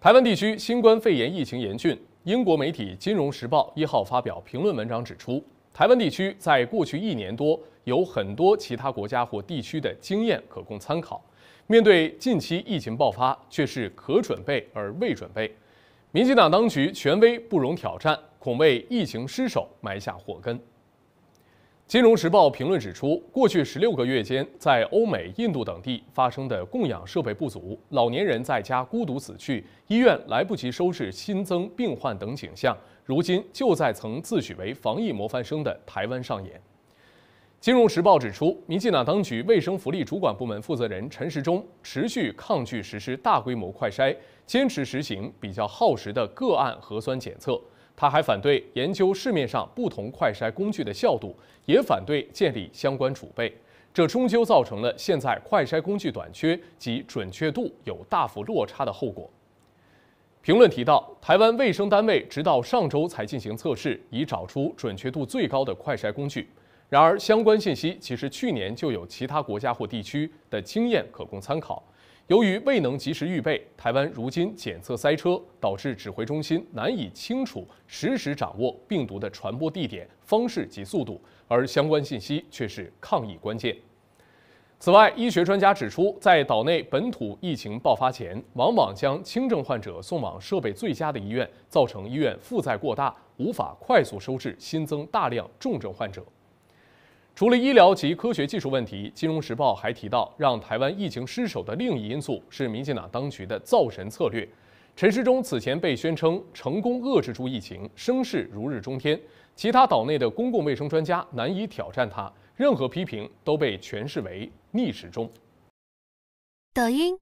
台湾地区新冠肺炎疫情严峻，英国媒体《金融时报》一号发表评论文章指出，台湾地区在过去一年多有很多其他国家或地区的经验可供参考，面对近期疫情爆发却是可准备而未准备，民进党当局权威不容挑战，恐为疫情失守埋下祸根。金融时报评论指出，过去十六个月间，在欧美、印度等地发生的供氧设备不足、老年人在家孤独死去、医院来不及收治新增病患等景象，如今就在曾自诩为防疫模范生的台湾上演。金融时报指出，民进党当局卫生福利主管部门负责人陈时中持续抗拒实施大规模快筛，坚持实行比较耗时的个案核酸检测。他还反对研究市面上不同快筛工具的效度，也反对建立相关储备，这终究造成了现在快筛工具短缺及准确度有大幅落差的后果。评论提到，台湾卫生单位直到上周才进行测试，以找出准确度最高的快筛工具。然而，相关信息其实去年就有其他国家或地区的经验可供参考。由于未能及时预备，台湾如今检测塞车，导致指挥中心难以清楚实时掌握病毒的传播地点、方式及速度，而相关信息却是抗疫关键。此外，医学专家指出，在岛内本土疫情爆发前，往往将轻症患者送往设备最佳的医院，造成医院负载过大，无法快速收治新增大量重症患者。除了医疗及科学技术问题，《金融时报》还提到，让台湾疫情失守的另一因素是民进党当局的造神策略。陈时中此前被宣称成功遏制住疫情，声势如日中天，其他岛内的公共卫生专家难以挑战他，任何批评都被诠释为逆时钟。抖音。